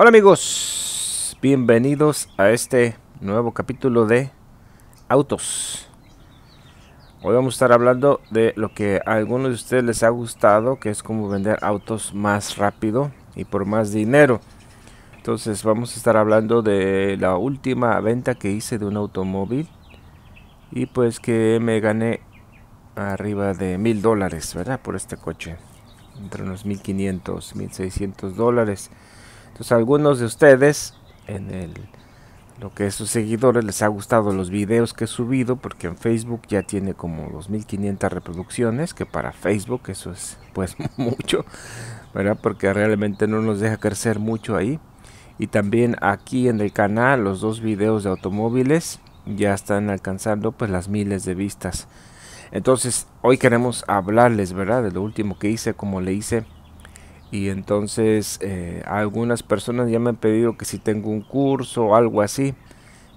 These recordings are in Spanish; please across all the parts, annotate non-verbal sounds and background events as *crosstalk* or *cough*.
Hola amigos, bienvenidos a este nuevo capítulo de autos. Hoy vamos a estar hablando de lo que a algunos de ustedes les ha gustado, que es como vender autos más rápido y por más dinero. Entonces vamos a estar hablando de la última venta que hice de un automóvil y pues que me gané arriba de mil dólares, ¿verdad? Por este coche. Entre unos 1500, 1600 dólares. Entonces, pues, algunos de ustedes, en el, lo que es sus seguidores, les ha gustado los videos que he subido, porque en Facebook ya tiene como 2500 reproducciones, que para Facebook eso es pues *laughs* mucho, ¿verdad? Porque realmente no nos deja crecer mucho ahí. Y también aquí en el canal, los dos videos de automóviles ya están alcanzando pues las miles de vistas. Entonces, hoy queremos hablarles, ¿verdad? De lo último que hice, como le hice y entonces eh, algunas personas ya me han pedido que si tengo un curso o algo así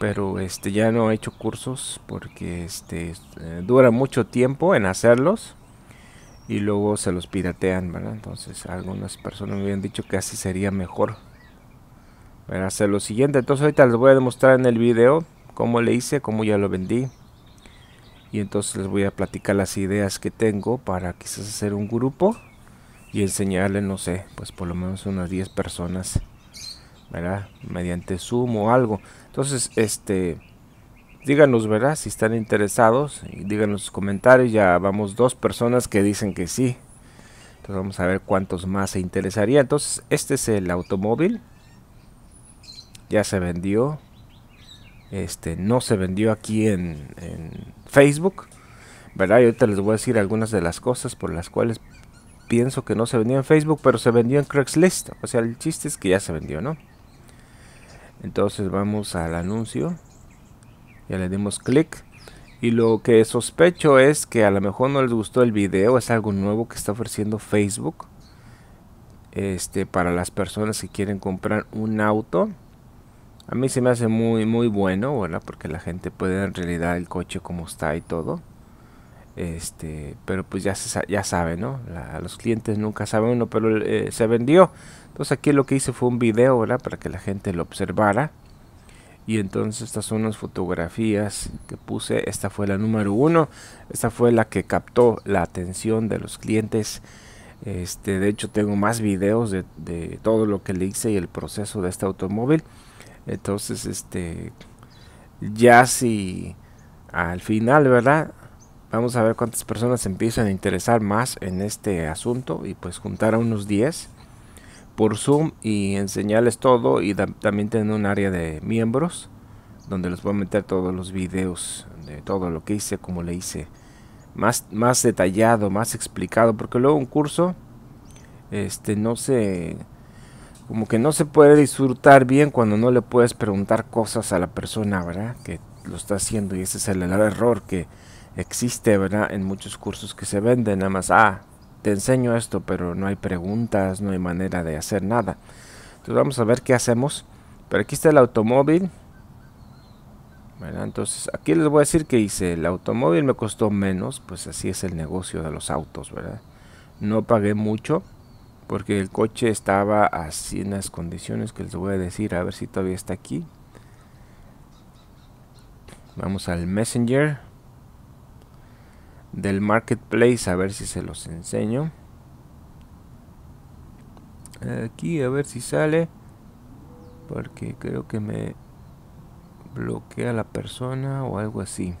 pero este ya no he hecho cursos porque este eh, dura mucho tiempo en hacerlos y luego se los piratean entonces algunas personas me han dicho que así sería mejor para hacer lo siguiente entonces ahorita les voy a demostrar en el video cómo le hice cómo ya lo vendí y entonces les voy a platicar las ideas que tengo para quizás hacer un grupo y enseñarle, no sé, pues por lo menos unas 10 personas, ¿verdad? Mediante Zoom o algo. Entonces, este, díganos, ¿verdad? Si están interesados, díganos sus comentarios. Ya vamos dos personas que dicen que sí. Entonces vamos a ver cuántos más se interesaría. Entonces, este es el automóvil. Ya se vendió. Este, no se vendió aquí en, en Facebook. ¿Verdad? Y ahorita les voy a decir algunas de las cosas por las cuales pienso que no se vendía en Facebook, pero se vendió en Craigslist. O sea, el chiste es que ya se vendió, ¿no? Entonces vamos al anuncio. Ya le dimos clic. Y lo que sospecho es que a lo mejor no les gustó el video. Es algo nuevo que está ofreciendo Facebook. Este, para las personas que quieren comprar un auto. A mí se me hace muy, muy bueno, ¿verdad? Porque la gente puede en realidad el coche como está y todo. Este, pero pues ya, se, ya sabe, ¿no? los clientes nunca saben uno, pero eh, se vendió. Entonces aquí lo que hice fue un video, ¿verdad? Para que la gente lo observara. Y entonces estas son las fotografías que puse. Esta fue la número uno. Esta fue la que captó la atención de los clientes. Este, de hecho tengo más videos de, de todo lo que le hice y el proceso de este automóvil. Entonces, este, ya si al final, ¿verdad? Vamos a ver cuántas personas empiezan a interesar más en este asunto y pues juntar a unos 10 por Zoom y enseñarles todo y también tener un área de miembros donde les voy a meter todos los videos de todo lo que hice, como le hice, más, más detallado, más explicado, porque luego un curso este no se como que no se puede disfrutar bien cuando no le puedes preguntar cosas a la persona, ¿verdad? Que lo está haciendo y ese es el error que existe, ¿verdad? En muchos cursos que se venden, nada más, ah, te enseño esto, pero no hay preguntas, no hay manera de hacer nada. Entonces vamos a ver qué hacemos. Pero aquí está el automóvil. Entonces aquí les voy a decir que hice. El automóvil me costó menos, pues así es el negocio de los autos, ¿verdad? No pagué mucho porque el coche estaba así en las condiciones que les voy a decir. A ver si todavía está aquí. Vamos al Messenger del marketplace a ver si se los enseño aquí a ver si sale porque creo que me bloquea la persona o algo así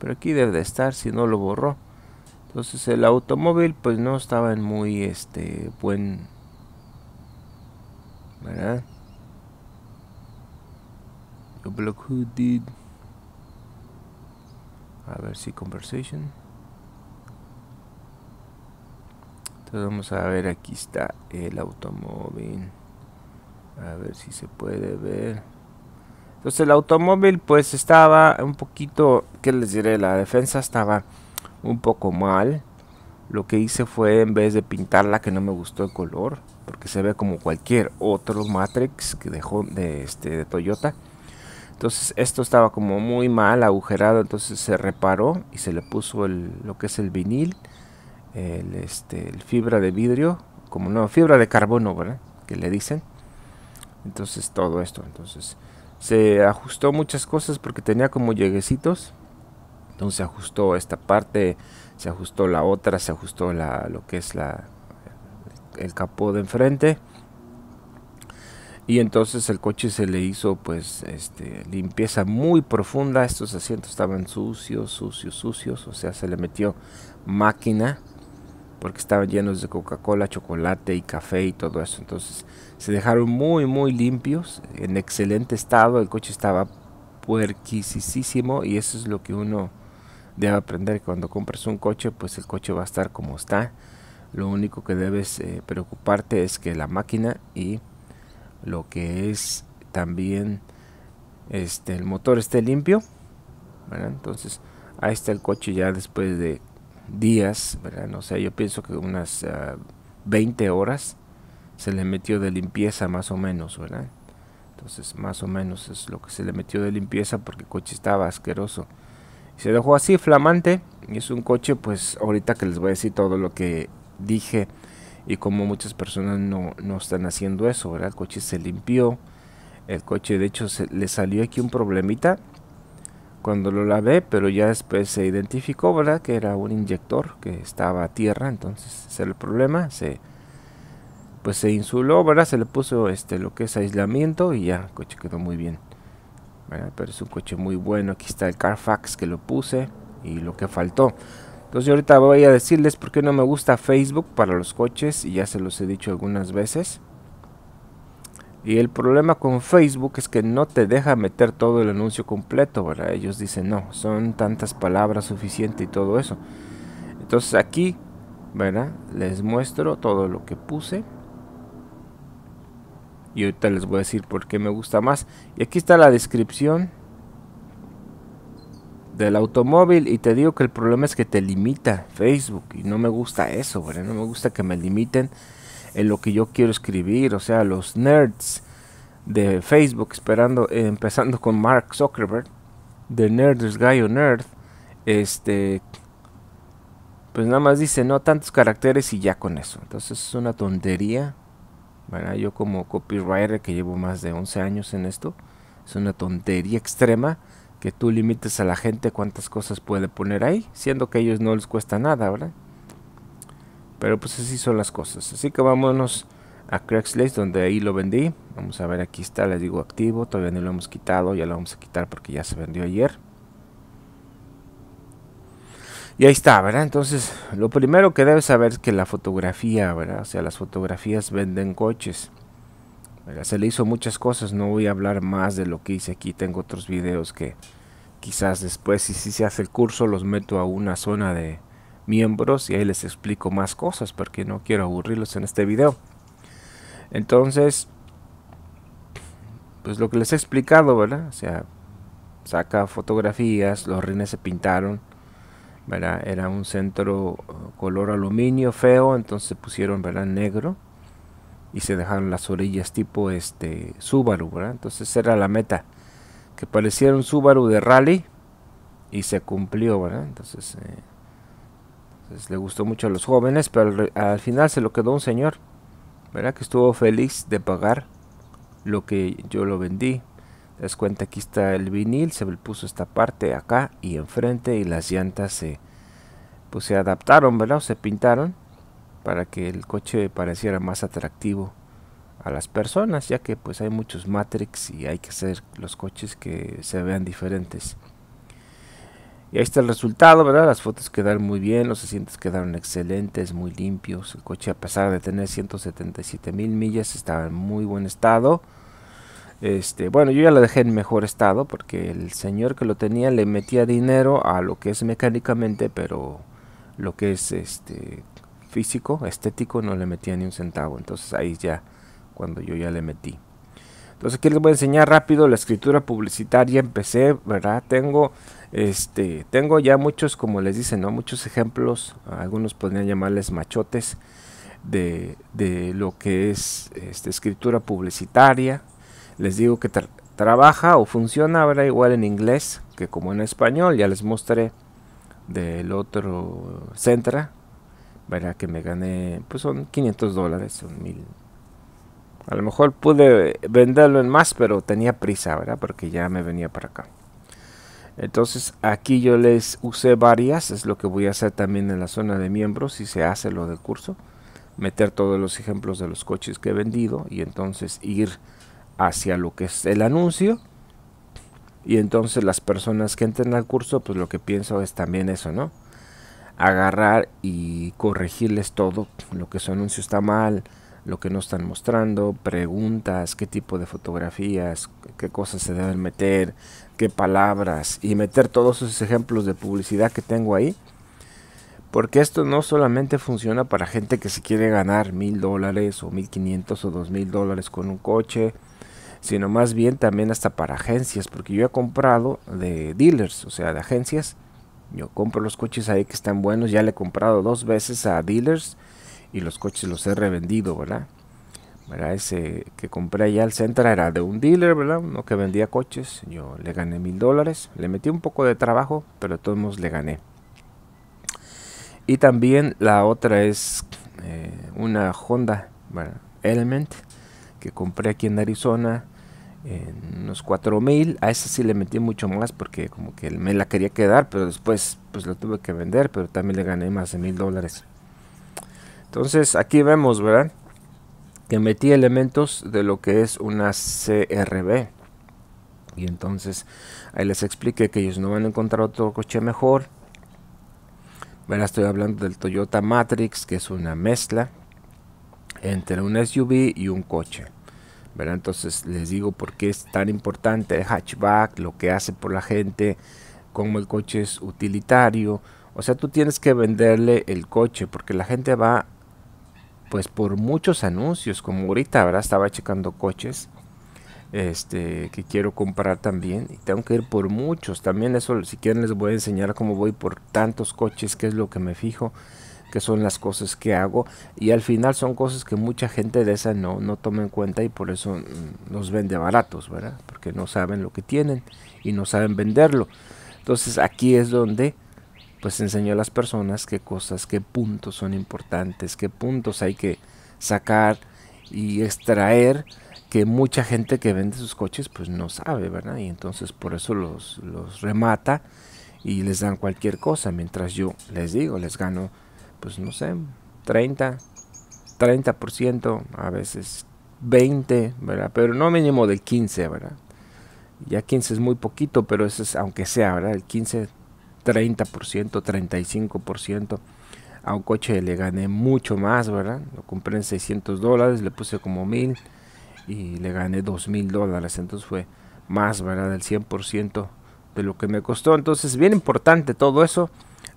pero aquí debe de estar si no lo borró entonces el automóvil pues no estaba en muy este buen ¿verdad? a ver si conversation entonces vamos a ver aquí está el automóvil a ver si se puede ver entonces el automóvil pues estaba un poquito ¿Qué les diré la defensa estaba un poco mal lo que hice fue en vez de pintarla que no me gustó el color porque se ve como cualquier otro Matrix que dejó de este de Toyota entonces esto estaba como muy mal agujerado, entonces se reparó y se le puso el, lo que es el vinil, este, el, fibra de vidrio, como no, fibra de carbono, ¿verdad? Que le dicen. Entonces todo esto, entonces se ajustó muchas cosas porque tenía como lleguecitos. Entonces se ajustó esta parte, se ajustó la otra, se ajustó la, lo que es la, el capó de enfrente y entonces el coche se le hizo pues este, limpieza muy profunda, estos asientos estaban sucios, sucios, sucios, o sea, se le metió máquina porque estaban llenos de Coca-Cola, chocolate y café y todo eso. Entonces se dejaron muy, muy limpios, en excelente estado, el coche estaba puerquisísimo y eso es lo que uno debe aprender cuando compras un coche, pues el coche va a estar como está. Lo único que debes eh, preocuparte es que la máquina y lo que es también este el motor esté limpio entonces ahí está el coche ya después de días no sé yo pienso que unas 20 ah, horas se le metió de limpieza más o menos ¿verdad? entonces más o menos es lo que se le metió de limpieza porque el coche estaba asqueroso y se dejó así flamante y es un coche pues ahorita que les voy a decir todo lo que dije y como muchas personas no, están haciendo eso, ¿verdad? El coche se limpió, el coche de hecho le salió aquí un problemita cuando lo lavé, pero ya después se identificó, ¿verdad? Que era un inyector que estaba a tierra, entonces ese era el problema, se pues se insuló, ¿verdad? Se le puso este lo que es aislamiento y ya el coche quedó muy bien. Pero es un coche muy bueno, aquí está el Carfax que lo puse y lo que faltó. Entonces ahorita voy a decirles por qué no me gusta Facebook para los coches y ya se los he dicho algunas veces. Y el problema con Facebook es que no te deja meter todo el anuncio completo, ¿verdad? Ellos dicen, no, son tantas palabras suficiente y todo eso. Entonces aquí, ¿verdad? Les muestro todo lo que puse. Y ahorita les voy a decir por qué me gusta más. Y aquí está la descripción del automóvil y te digo que el problema es que te limita Facebook y no me gusta eso, no me gusta que me limiten en lo que yo quiero escribir, o sea, los nerds de Facebook, esperando, eh, empezando con Mark Zuckerberg, de Nerders Guy on Earth, este, pues nada más dice, no tantos caracteres y ya con eso, entonces es una tontería, Bueno, yo como copywriter que llevo más de 11 años en esto, es una tontería extrema que tú limites a la gente cuántas cosas puede poner ahí, siendo que a ellos no les cuesta nada, ¿verdad? Pero pues así son las cosas. Así que vámonos a Craigslist, donde ahí lo vendí. Vamos a ver, aquí está, le digo activo, todavía no lo hemos quitado, ya lo vamos a quitar porque ya se vendió ayer. Y ahí está, ¿verdad? Entonces, lo primero que debes saber es que la fotografía, ¿verdad? O sea, las fotografías venden coches. Se le hizo muchas cosas, no voy a hablar más de lo que hice aquí, tengo otros videos que quizás después, si, se hace el curso, los meto a una zona de miembros y ahí les explico más cosas porque no quiero aburrirlos en este video. Entonces, pues lo que les he explicado, ¿verdad? O sea, saca fotografías, los rines se pintaron, ¿verdad? Era un centro uh, color aluminio feo, entonces se pusieron, ¿verdad? Negro y se dejaron las orillas tipo este Subaru, Entonces era la meta, que pareciera un Subaru de rally y se cumplió, eh, Entonces, le gustó mucho a los jóvenes, pero al, final se lo quedó un señor, ¿verdad? Que estuvo feliz de pagar lo que yo lo vendí. das cuenta, aquí está el vinil, se le puso esta parte acá y enfrente y las llantas se, pues, se adaptaron, ¿verdad? se pintaron para que el coche pareciera más atractivo a las personas, ya que pues hay muchos Matrix y hay que hacer los coches que se vean diferentes. Y ahí está el resultado, ¿verdad? Las fotos quedaron muy bien, los asientos quedaron excelentes, muy limpios. El coche, a pesar de tener 177 mil millas, estaba en muy buen estado. Este, bueno, yo ya lo dejé en mejor estado porque el señor que lo tenía le metía dinero a lo que es mecánicamente, pero lo que es este físico, estético, no le metía ni un centavo. Entonces ahí ya, cuando yo ya le metí. Entonces aquí les voy a enseñar rápido la escritura publicitaria. Empecé, ¿verdad? Tengo, este, tengo ya muchos, como les dicen, ¿no? Muchos ejemplos. Algunos podrían llamarles machotes. De, de lo que es esta escritura publicitaria. Les digo que trabaja o funciona, ¿verdad? Igual en inglés que como en español. Ya les mostré del otro Centra Verá Que me gané, pues son 500 dólares, son mil. A lo mejor pude venderlo en más, pero tenía prisa, ¿verdad? Porque ya me venía para acá. Entonces aquí yo les usé varias, es lo que voy a hacer también en la zona de miembros, si se hace lo del curso. Meter todos los ejemplos de los coches que he vendido y entonces ir hacia lo que es el anuncio. Y entonces las personas que entren al curso, pues lo que pienso es también eso, ¿no? agarrar y corregirles todo, lo que su anuncio está mal, lo que no están mostrando, preguntas, qué tipo de fotografías, qué cosas se deben meter, qué palabras, y meter todos esos ejemplos de publicidad que tengo ahí. Porque esto no solamente funciona para gente que se quiere ganar mil dólares o mil quinientos o dos mil dólares con un coche, sino más bien también hasta para agencias, porque yo he comprado de dealers, o sea, de agencias, yo compro los coches ahí que están buenos, ya le he comprado dos veces a dealers y los coches los he revendido, ¿verdad? Ese que compré allá al centro era de un dealer, ¿verdad? Uno que vendía coches. Yo le gané mil dólares. Le metí un poco de trabajo, pero de todos modos le gané. Y también la otra es eh, una Honda Element que compré aquí en Arizona en unos 4000. A esa sí le metí mucho más porque como que me la quería quedar, pero después pues la tuve que vender, pero también le gané más de mil dólares. Entonces aquí vemos, ¿verdad? Que metí elementos de lo que es una CRB. Y entonces ahí les expliqué que ellos no van a encontrar otro coche mejor. ¿Verdad? Estoy hablando del Toyota Matrix, que es una mezcla entre un SUV y un coche. Entonces les digo por qué es tan importante el hatchback, lo que hace por la gente, cómo el coche es utilitario. O sea, tú tienes que venderle el coche porque la gente va pues por muchos anuncios, como ahorita, Estaba checando coches este que quiero comprar también y tengo que ir por muchos también eso si quieren les voy a enseñar cómo voy por tantos coches qué es lo que me fijo que son las cosas que hago y al final son cosas que mucha gente de esa no, no toma en cuenta y por eso nos mm, vende baratos, ¿verdad? Porque no saben lo que tienen y no saben venderlo. Entonces aquí es donde pues enseño a las personas qué cosas, qué puntos son importantes, qué puntos hay que sacar y extraer que mucha gente que vende sus coches pues no sabe, ¿verdad? Y entonces por eso los, los remata y les dan cualquier cosa, mientras yo les digo, les gano pues no sé, 30, 30%, a veces 20, ¿verdad? Pero no mínimo del 15, ¿verdad? Ya 15 es muy poquito, pero eso es aunque sea, ¿verdad? El 15, 30%, 35%. A un coche le gané mucho más, ¿verdad? Lo compré en 600 dólares, le puse como 1000 y le gané 2000 dólares. Entonces fue más, ¿verdad? Del 100% de lo que me costó. Entonces, bien importante todo eso.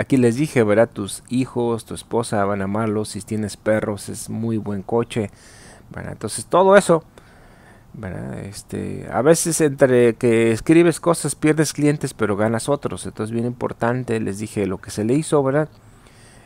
Aquí les dije, ¿verdad? Tus hijos, tu esposa van a amarlo. Si tienes perros, es muy buen coche. Bueno, Entonces, todo eso. Este, a veces entre que escribes cosas pierdes clientes, pero ganas otros. Entonces, bien importante, les dije lo que se le hizo, ¿verdad?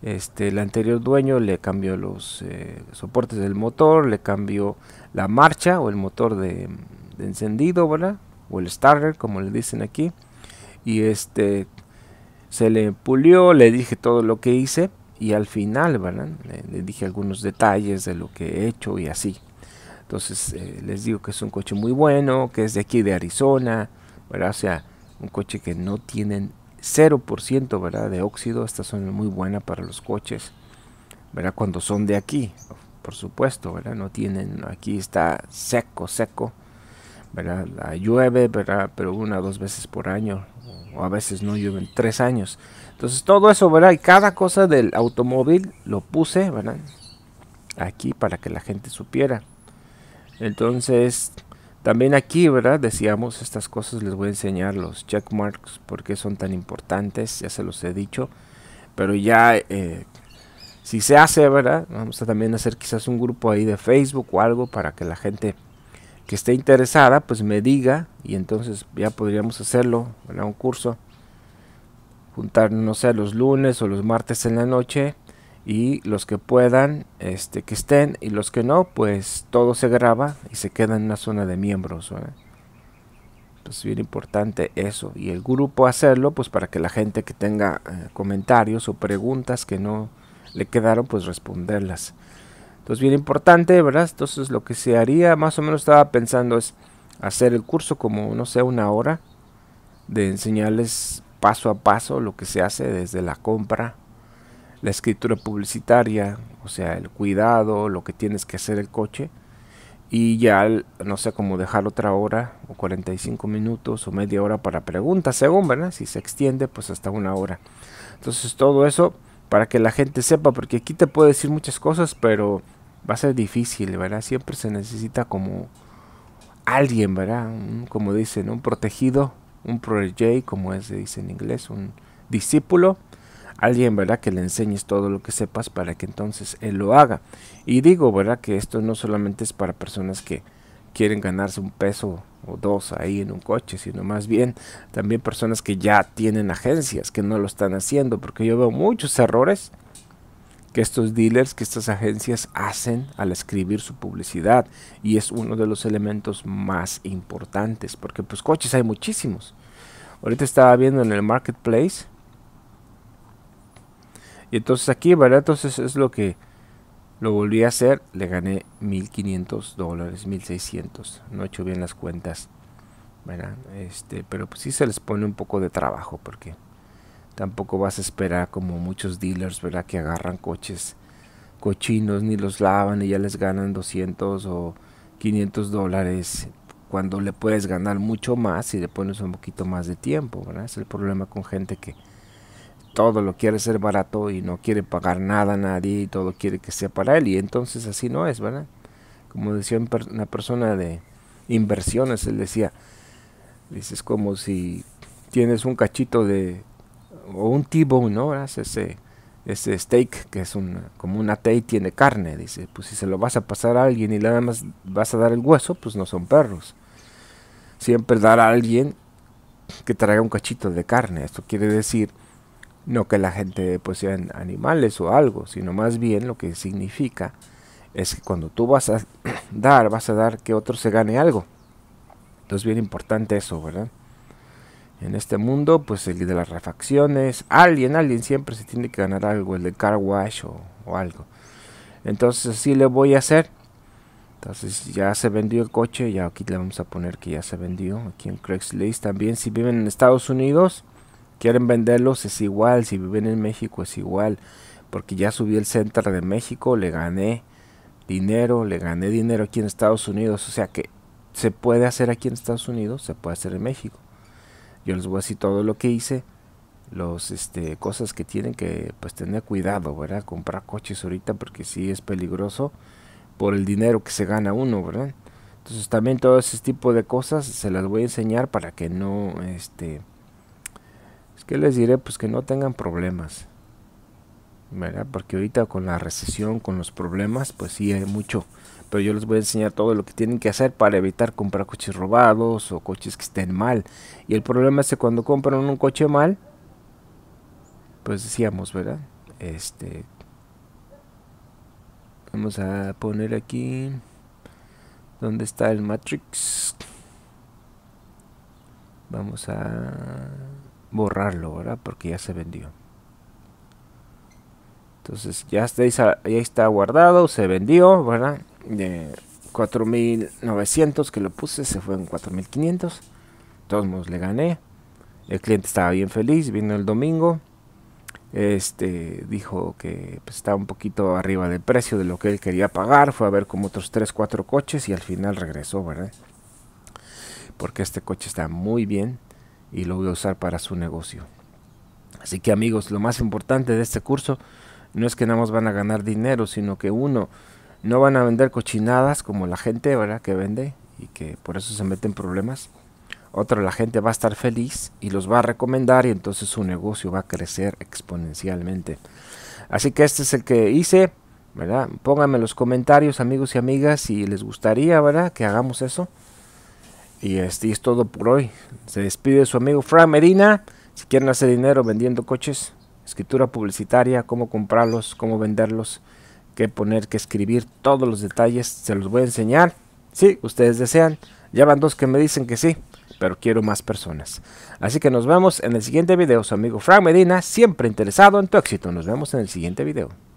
Este, el anterior dueño le cambió los eh, soportes del motor, le cambió la marcha o el motor de, de encendido, ¿verdad? O el starter, como le dicen aquí y este se le pulió, le dije todo lo que hice y al final, ¿verdad? Le, dije algunos detalles de lo que he hecho y así. Entonces eh, les digo que es un coche muy bueno, que es de aquí de Arizona, ¿verdad? O sea, un coche que no tienen 0% ¿verdad? de óxido, esta zona es muy buena para los coches, ¿verdad? Cuando son de aquí, por supuesto, ¿verdad? No tienen, aquí está seco, seco, ¿verdad? La llueve, ¿verdad? Pero una o dos veces por año, o a veces no lleven tres años. Entonces todo eso, ¿verdad? Y cada cosa del automóvil lo puse, ¿verdad? Aquí para que la gente supiera. Entonces, también aquí, ¿verdad? Decíamos estas cosas, les voy a enseñar los check marks porque son tan importantes, ya se los he dicho. Pero ya, eh, si se hace, ¿verdad? Vamos a también hacer quizás un grupo ahí de Facebook o algo para que la gente que esté interesada, pues me diga y entonces ya podríamos hacerlo, en un curso, juntarnos no sé, los lunes o los martes en la noche y los que puedan, este, que estén y los que no, pues todo se graba y se queda en una zona de miembros. es bien importante eso y el grupo hacerlo, pues para que la gente que tenga eh, comentarios o preguntas que no le quedaron, pues responderlas. Entonces bien importante, ¿verdad? Entonces lo que se haría, más o menos estaba pensando es hacer el curso como, no sé, una hora de enseñarles paso a paso lo que se hace desde la compra, la escritura publicitaria, o sea, el cuidado, lo que tienes que hacer el coche. Y ya, no sé, cómo dejar otra hora o 45 minutos o media hora para preguntas, según, ¿verdad? Si se extiende, pues hasta una hora. Entonces todo eso para que la gente sepa, porque aquí te puedo decir muchas cosas, pero va a ser difícil, ¿verdad? Siempre se necesita como alguien, ¿verdad? como dicen, un protegido, un protege, como es, dice en inglés, un discípulo, alguien, ¿verdad? Que le enseñes todo lo que sepas para que entonces él lo haga. Y digo, ¿verdad? Que esto no solamente es para personas que quieren ganarse un peso o dos ahí en un coche, sino más bien también personas que ya tienen agencias, que no lo están haciendo, porque yo veo muchos errores que estos dealers, que estas agencias hacen al escribir su publicidad y es uno de los elementos más importantes, porque pues coches hay muchísimos. Ahorita estaba viendo en el marketplace y entonces aquí, ¿verdad? Entonces es lo que lo volví a hacer, le gané 1.500 dólares, 1.600. No he hecho bien las cuentas, ¿verdad? Este, pero pues sí se les pone un poco de trabajo porque tampoco vas a esperar como muchos dealers, Que agarran coches cochinos, ni los lavan y ya les ganan 200 o 500 dólares cuando le puedes ganar mucho más y le pones un poquito más de tiempo, ¿verdad? Es el problema con gente que todo lo quiere ser barato y no quiere pagar nada a nadie y todo quiere que sea para él y entonces así no es, ¿verdad? Como decía una persona de inversiones, él decía, dices como si tienes un cachito de o un T-bone, ¿no? Ese, ese steak que es como una T y tiene carne, dice, pues si se lo vas a pasar a alguien y nada más vas a dar el hueso, pues no son perros. Siempre dar a alguien que traiga un cachito de carne. Esto quiere decir no que la gente pues sean animales o algo, sino más bien lo que significa es que cuando tú vas a *clears throat* dar, vas a dar que otro se gane algo. Entonces bien importante eso, ¿verdad? En este mundo, pues el de las refacciones, alguien, alguien siempre se tiene que ganar algo, el de car wash o, algo. Entonces así le voy a hacer. Entonces ya se vendió el coche, ya aquí le vamos a poner que ya se vendió. Aquí en Craigslist también, si viven en Estados Unidos, quieren venderlos es igual, si viven en México es igual, porque ya subí el centro de México, le gané dinero, le gané dinero aquí en Estados Unidos, o sea que se puede hacer aquí en Estados Unidos, se puede hacer en México. Yo les voy a decir todo lo que hice, los este cosas que tienen que pues tener cuidado, ¿verdad? Comprar coches ahorita porque si es peligroso por el dinero que se gana uno, ¿verdad? Entonces también todo ese tipo de cosas se las voy a enseñar para que no este pues, ¿Qué les diré? Pues que no tengan problemas. ¿Verdad? Porque ahorita con la recesión, con los problemas, pues sí hay mucho. Pero yo les voy a enseñar todo lo que tienen que hacer para evitar comprar coches robados o coches que estén mal. Y el problema es que cuando compran un coche mal, pues decíamos, ¿verdad? Este. Vamos a poner aquí. ¿Dónde está el Matrix? Vamos a borrarlo, ¿verdad? Porque ya se vendió. Entonces ya está, está guardado, se vendió, ¿verdad? De 4.900 que lo puse, se fue en 4.500. Todos modos le gané. El cliente estaba bien feliz, vino el domingo. Este dijo que pues, estaba un poquito arriba del precio de lo que él quería pagar. Fue a ver como otros 3, 4 coches y al final regresó, ¿verdad? Porque este coche está muy bien y lo voy a usar para su negocio. Así que amigos, lo más importante de este curso no es que nada más van a ganar dinero, sino que uno, no van a vender cochinadas como la gente, ¿verdad? Que vende y que por eso se meten problemas. Otro, la gente va a estar feliz y los va a recomendar y entonces su negocio va a crecer exponencialmente. Así que este es el que hice, ¿verdad? Pónganme en los comentarios, amigos y amigas, si les gustaría, ¿verdad? Que hagamos eso. Y, este, es todo por hoy. Se despide su amigo Fran Medina. Si quieren hacer dinero vendiendo coches, escritura publicitaria, cómo comprarlos, cómo venderlos, qué poner, qué escribir, todos los detalles se los voy a enseñar. Si ustedes desean, ya van dos que me dicen que sí, pero quiero más personas. Así que nos vemos en el siguiente video. Su amigo Frank Medina, siempre interesado en tu éxito. Nos vemos en el siguiente video.